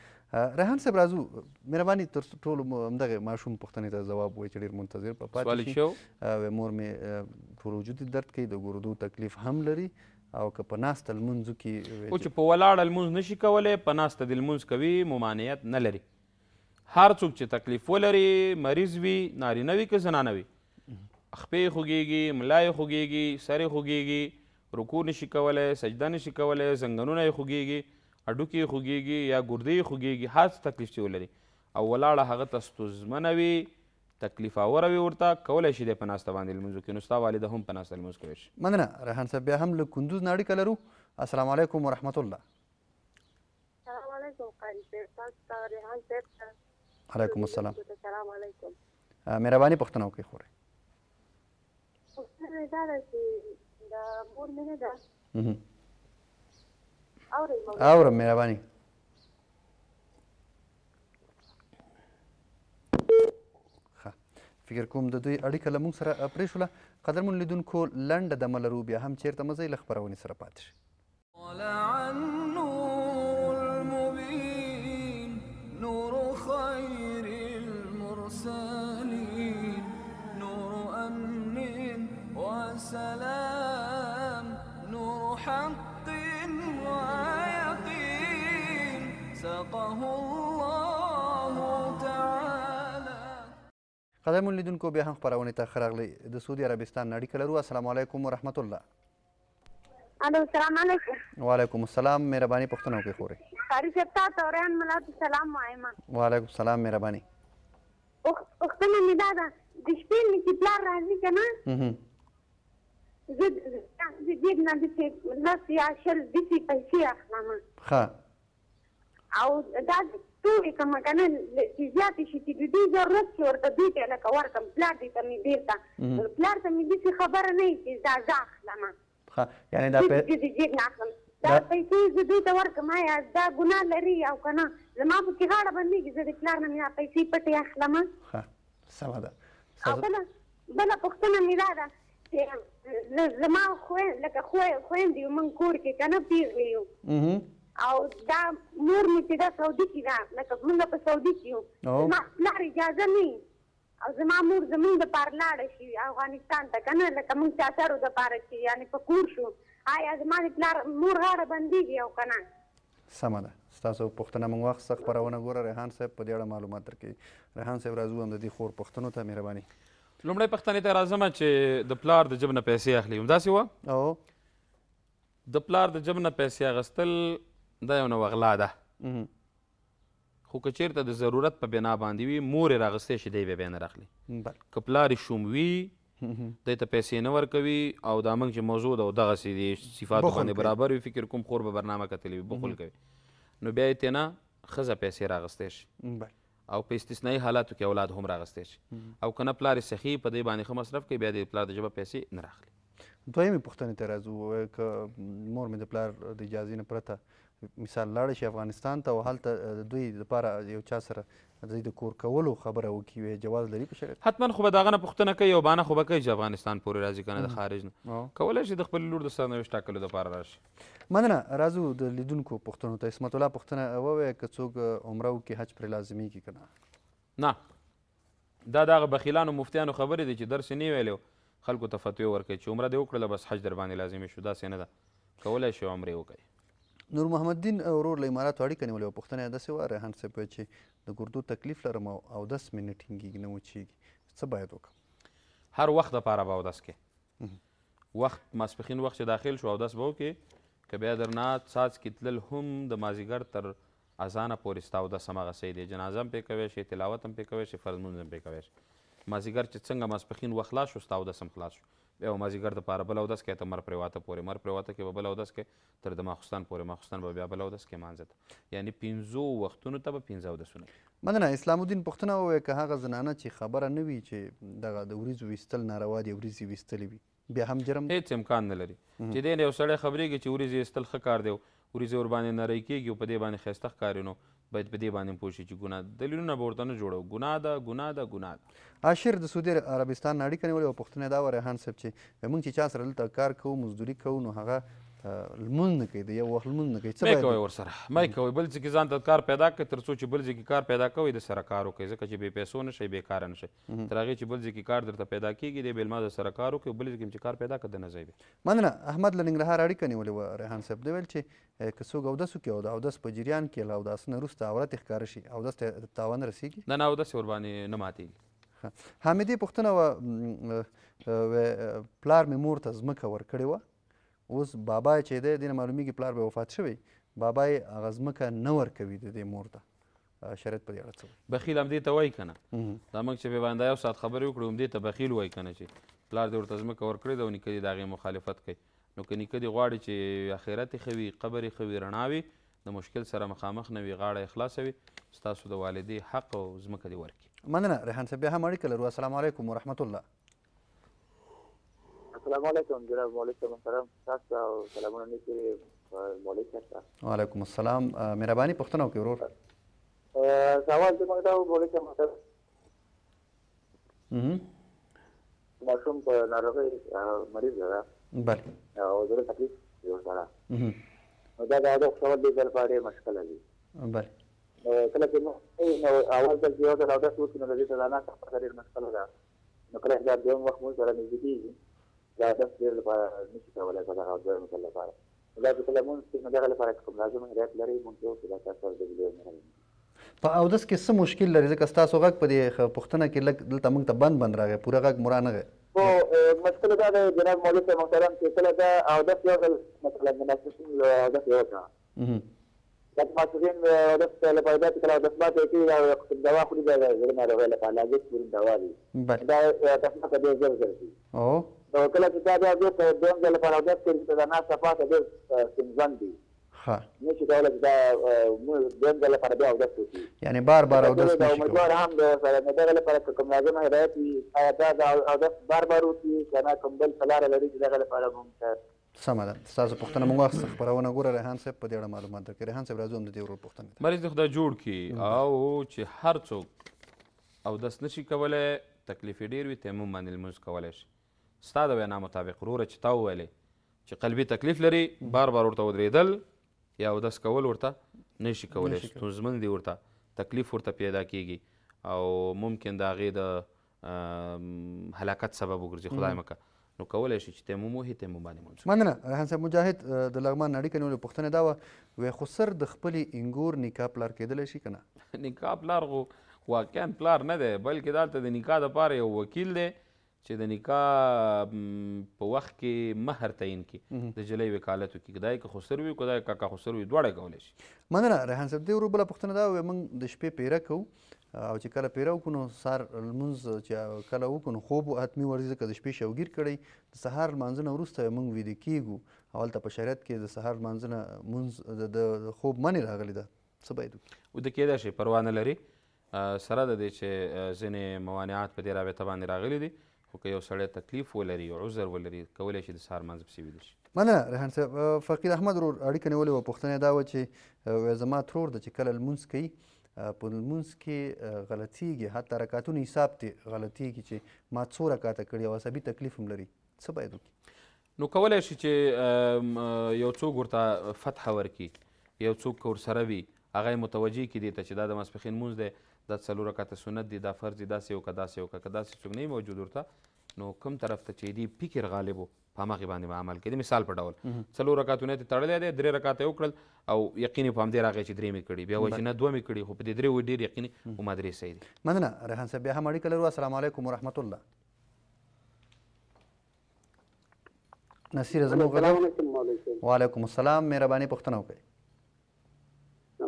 ریحان صاحب راځو مهرباني تر ټولو همدغه ماشوم پوښتنې ته ځواب وایي چې ډېر منتظر به پاتې شي مور مې ټول وجود درد کوي د ګردو تکلیف هم لري او که په ناسته لمونځو کې او چې په ولاړه لمونځ نشي کولی په ناسته د لمونځ کوي ممانعت نه لري هر څوک چې تکلیف ولري مریض وي نارینه وي که زنانه وي خپې خوږېږي ملا یې خوږېږي سر یې خوږېږي رکوع نشي کولی سجده نشي کولی زنګنونه یې خوږېږي هډوکي یې خوږېږي یا ګردې یې خوږېږي هر څه تکلیف چې ولري او ولاړه هغه ته ستوزمنه وي تکلیف آوره وي ورته کولی شي دی په ناسته باندې لمونځ وکړي نو ستا والده هم په ناسته لمونځ کولی شي مننه ریحان صاحب بیا هم له کندوز نه اړیکه لرو السلام علیکم ورحمت الله السلام علیکم قاری صاحب تاسو ته ریحان صاحب علیکم السلام السلام علیکم مهرباني پوښتنه وکړئ خورې پوښتنه دا ده چې د مور مینه ده اورم مهرباني فکر کوم د دوی اړیکه له موږ سره پرې شوله قدرمن لیدونکو لنډه دمه لرو بیا هم چیرته مزئ له خپرونې سره پاتې شئ نور خير المرسلين نور أمن وسلام نور حق ويقين سقه الله قدم لیدونکو بیا هم خبرونه ته خراغلی د سعودي عربستان اړیکه لرو السلام علیکم ورحمت الله الو السلام علیکم وعلیکم السلام مهرباني پښتنو کې خوري خاري شپتا تورن ملات سلام وایم وعلیکم السلام مهرباني پښتنه مې دادا د شپې مې پلان راځي کنه زه د دې نه د څه نه سیاشل د څه پیسې اخلم ها او دا څومره کوم کنه چې زیات شي چې د دې ضرورت چې ورته دې ته نه کور کوم پلار دې ته می دیتا پلار ته می دې خبر نه چې دا ځاخلم ها یعنی دا په دې دې نه اخلم دا پیسې زه دې ته ورکم یا دا ګناه لري او کنه زما په کې غاړه باندې چې زه د پلار نه نه پیسې پټې اخلم ها سم ده بل بل پښتنه می دا چې زما خو لکه خو خويندې مونږ کور کې کنه پیغلیو او دا نور می چې دا سعودي کې ده لکه موږ په سعودي کې یو ما پلار اجازه نه او زما مور زمونږ د پاره لاړه شي افغانستان ته کنه لکه موږ چاچارو د پاره شي یعنی په کور شو آیا زما د پلار مور غاړه بندېږي او کنه سمه ده ستاسو پوښتنه موږ وخت څخه خپرونه ګوره ریحان صاحب په دې اړه معلومات درکوي ریحان صاحب راځو هم د دې خور پوښتنو ته مهرباني لومړی پښتنې ته راځم چې د پلار د جبنه پیسې اخلي همداسې وه د پلار د جبنه پیسې اغستل دا یو نه وغلا ده خو که چېرته د ضرورت په بنا باندې وي مور یې راغستی شي دی به بیا نه راخلي که پلار یې شوم وي دی ته پیسې نه ورکوي او دا موږ چې موضوع ده او دغسې د صفاتو باندې برابر وي فکر کوم خور به برنامه کتلی وي بخل کوي نو بیا یې ترې نه ښځه پیسې راغستی شي او په استثنایی حالاتو کې اولاد هم راغستی شي او که نه پلار یې سخي په دې باندې ښه مصرف کوي بیا د پلار د ژبه پیسې نه راخلي دویمې پوښتنې ته راځو که مور مې د پلار د اجازې نه پرته مثال لاړ شي افغانستان ته او هلته د دوی لپاره یو چا سره د دوی د کور کولو خبره وکړي وی جواز لري په شریعت حتما خو به د هغه نه پوښتنه کوي او بانه خو به کوي چې افغانستان پورې راځي که نه د خارج نه کولی شي د خپل لور د سرنوشت ټاکلو دپاره راشي مننه راځو د لیدونکو پوښتنو ته عصمت الله پوښتنه ووایه که څوک عمره وکړي حج پرې لازمي کړي که نه نه دا د هغه بخیلانو مفتیانو خبرې دي چې درس یې نه ویلی خلکو ته فتوی ورکوي چې عمره دې وکړله بس حج در باندې لازمي شو داسې نه ده کولی شي عمرې وکړي نور محمد دین ورور له اماراتو اړیکه نیولې وه پوښتنه یې داسې وه ریحان صاحب وایي چې د ګردو تکلیف لرم او اودس مې نه ټینګېږي نه وچېږي څه باید وکړم هر وخت دپاره به اودس کې وخت ماسپښین وخت چې داخل شو اودس به وکړې که بیا درنه څاڅکي تلل هم د مازدیګر تر اذانه پورې ستا اودس هماغسې دی جنازه هم پرې کوی شي تلاوت هم پرې کوی شي فرض لمونځ هم پرې کوی شي مازدیګر چې څنګه ماسپښین وخت خلاص شو ستا اودس هم خلاص شو بیا به مازدیګر دپاره بل اودس کوې ته مر پرېواته پورې مر پرېواته کې به بل اودس کوې تر د ماخوستن پورې ماخوستن به بیا بل اودس کوې مانځه ته یعنې پنځو وختونو ته به پنځه اودسونه مننه اسلام الدین پوښتنه ووایه که هغه زنانه چې خبره نه وي چې دغه د وریځو ویستل ناروا دي وریځې ویستلې وي بیا هم جرم هیڅ امکان نه لري چې دی یو سړی خبرېږي چې وریځې ایستل ښه کار دی وریځې ور باندې نری کېږي او په دې باندې ښایسته ښکاري نو باید په دې باندې پوه شي چې ګناه دلیلونه به ورته نه جوړو ګناه ده ګناه ده ګناه ده عاشر د سعودي عربستان نه اړیکه نیولې او پوښتنه دا وه ریحان صاحب چې موږ چې چا سره دلته کار کوو مزدوري کوو نو هغه لمونځ نه کوي د یو وخت لمونځ نه کوي څه کوي ورسره مې کوي بل څه کې ځان ته کار پیدا کوي تر څو چې بل ځکه کار پیدا کوي د سره کار وکړي ځکه چې بې پیسو نه شي بیکار نه شي تر هغه چې بل ځکه کار درته پیدا کیږي د بیلما د سره کار وکړي بل ځکه چې کار پیدا کړي نه ځي مننه احمد لنګرهار اړیکه نیولې و ریحان صاحب دی ویل چې که څوک اودس وکړي او د اودس په جریان کې له اودس نه وروسته عورت ښکار شي اودس ته تاوان رسیږي نه نه اودس ور باندې نه ماتیږي حمیدې پوښتنه وه پلار مې مور ته ځمکه ورکړې وه اوس بابا چې دی دینه معلومیږي پلار به وفات شوی بابا یې هغه ځمکه نه ورکوي د دې مور ته شریعت په دې اړه څه بخیل همدې ته وایي که نه دا موږ چې بې بنده یو ساعت خبرې وکړو همدې ته بخیل وایي که نه چې پلار دې ورته ځمکه ورکړې ده او نیکه دې د هغې مخالفت کوي نو که نیکه دې غواړي چې اخرت یې ښه وي قبر یې ښه وي رڼا وي د مشکل سره مخامخ نه وي غاړه یې خلاصه وي ستاسو د والدې حق او ځمکه دې ورکړي مننه ریحان صاحب بیا هم اړیکه لرو السلام علیکم ورحمت الله السلام علیکم جناب مولوی صاحب محترم تاسو ته سلامونه نیکې مولوی صاحب ته وعلیکم السلام مهرباني پوښتنه وکړئ ورور سوال دې مګدا مولوی صاحب محترم ماشوم په ناروغي مریض ده بله او زه تکلیف یو سره دا دا د خپل دې لپاره مشکل دی بله کله چې نو اول ځل یو ځل اودس وکړو نو دې ته دا نه ډېر مشکل ده نو کله چې دا یو وخت مو سره نږدې کېږي دا هدف د لپاره نشي کولای دا هغه د مثال لپاره دا د کلمون چې دغه لپاره کوم لازم هدایت لري مونږ ته چې دا تاسو د ویډیو نه په اودس کې څه مشکل لري ځکه تاسو غږ په دې پښتنه کې لګ دلته موږ ته بند بند راغی پوره غږ مرانه غي خو مشکل دا دی جناب مولوی محترم چې کله دا اودس یو غل مثلا مناسب اودس یو کا لکه ما څنګه ورته له پیدا کله د اثبات کې دا وخت دوا خو دې دا زما راغله په علاج کې دوا دي دا تاسو ته ډېر ضرر دي او نو کله چې دا بیا د دوم ځل لپاره د دې د ناسه پاتې د سمځن دي ها نه چې دا ولې دا دوم ځل لپاره بیا د دې یعنی بار بار او د دې د امیدوار هم د سره نه دغه لپاره کوم لازم هدایت وي دا دا او د بار بار وتی کنه کوم بل فلار لري دغه لپاره ممتاز سمه ده تاسو پوښتنه موږ واخیسته خبرونه ګوره ریحان صاحب په دې اړه معلومات درکړي ریحان صاحب راځو هم د دې ورور پوښتنه ده مریض خدای جوړ کړي او چې هر څوک او داس نشي کولای تکلیف ډیر وي تیمم باندې لمونځ کولی شي ستا د وینا مطابق وروره چې تا وویلې چې قلبي تکلیف لري بار بار ورته ودرېدل یا اودس کول ورته نشي کولی ستونزمن دي ورته تکلیف ورته پیدا کیږي او ممکن د هغې د هلاکت سبب وګرځي خدای مکه نو کولای شي چې تیمم ووهي تیمم باندې منځ مننه رحان صاحب مجاهد د لغمان اړیکه نیولې پوښتنه دا وه وایي خو سر د خپلې انګور نکاح پلار کیدلی شي که نه [laughs] نکاح پلار خو واقعا پلار نه دی بلکې دلته د نکاح دپاره یو وکیل دی چې د نکاح په وخت کې مہر تعین کی د جلې وکالت وکي کدای که خسر وي کدای کا کا خسر وي دواړه کولای شي مننه ریحان صاحب دې ورو بل پښتنه دا موږ د شپې پیره کو او چې کله پیره وکړو سار لمونځ چې کله وکړو خوب حتمی ورزي ځکه د شپې شوګیر کړی د سهار لمانځه نه وروسته موږ ویده کیږو اول ته په شریعت کې د سهار لمانځه نه مونځ د خوب منې راغلی ده څه باید وکړو د کېدا شي پروا نه لري سره د دې چې ځینې موانعات په دې رابطه باندې راغلي دي خو که یو سړی تکلیف ولري یو عذر ولري کولی شي د سهار مانځه پسې ویده شي مننه ریحان صاحب فقیر احمد ورور اړیکه نیولې وه پوښتنه دا وه چې زما ترور ده چې کله لمونځ کوي په لمونځ کې غلطیږي حتی رکاتونو حساب ترې غلطیږي چې ما څو رکاته کړي او عصبي تکلیف هم لري څه باید وکړي نو کولی شي چې یو څوک ورته فتحه ورکړي یو څوک که ورسره وي هغه یې متوجه کړي دې ته چې دا د ماسپښین لمونځ دی دا څلور رکعته سنت دي دا فرض دي داسې وکړه داسې وکړه که داسې څوک نه موجود ورته نو کوم طرف ته چې دی فکر غالب و په همغې باندې به عمل کړي مثال په ډول څلور رکعتونه یې تړلی دی درې رکعته یې وکړل او یقین یې په همدې راغی چې درې مې کړي بیا وایي چې نه دوه مې کړي خو په دې درې وایي ډېر یقیني ما درې صحیح دي مننه ریحان صاحب بیا هم اړیکه لرو السلام علیکم ورحمت الله نصیر زموږ غلام وعلیکم السلام مهرباني پوښتنه وکړئ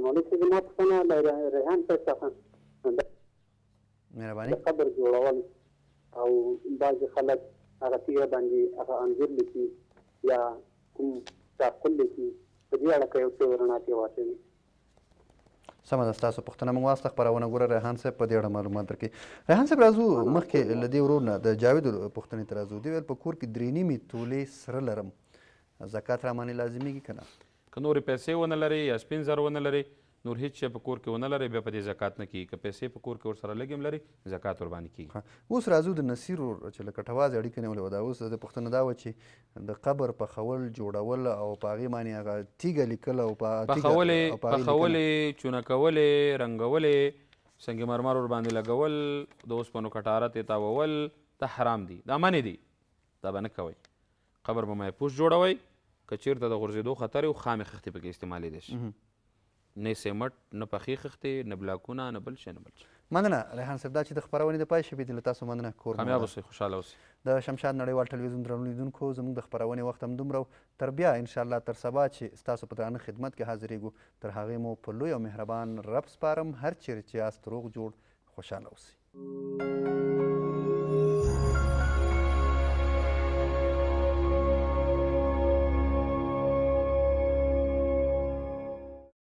مولوی صاحب ما پوښتنه له ریحان صاحب څخه مهرباني قبر جوړول او بعضې خلک هغه تیره باندې هغه انځور لیکي یا کوم تعقل لیکي په دې اړه که یو څه ورڼا ترې واچوي سمه ده ستاسو پوښتنه موږ واسطه خپرونه ګوره ریحان صاحب په دې اړه معلومات درکړي ریحان صاحب راځو مخکې له دې ورور نه د جاوید پوښتنې ته راځو دوی ویل په کور کې درې نیمې تولې سره لرم زکات را باندې لازمیږي که نه که نورې پیسې ونه لري یا سپین زر ونه لري نور هیڅ شی په کور کې ونه لري بیا په دې زکات نه کیږي که پیسې په کور کې ورسره لږ هم لري زکات ور باندې کیږي اوس راځو د نصیر چې لکه ټواز اړیکه نیولې وه دا اوس د پوښتنه دا وه چې د قبر پخول جوړول او په هغې باندې هغه تیږه لیکل او پخولې پخولې چونه کولې رنګولې سنگ مرمر ور باندې لګول د اوسپنو کټاره تې تاوول دا حرام دي دا منې دي دا به نه کوئ قبر به مې پوس جوړوئ که چیرته د غورځېدو خطر یو خامې خښتې پکې استعمالېدی شي نه سیمټ نه پخې خښتې نه بلاکونه نه بل شي نه بل شي مننه ریحان صاحب دا چې د خبرونې د پای شي بيدل تاسو مننه کور کامیاب اوسئ خوشاله اوسئ د شمشاد نړیوال ټلویزیون درنولیدونکو زموږ د خبرونې وخت هم دومره تر بیا ان شاء الله تر سبا چې تاسو په درانه خدمت کې حاضرېږو تر هغې مو په لوی او مهربان رب سپارم هر چیرې چې یاست روغ جوړ خوشاله اوسئ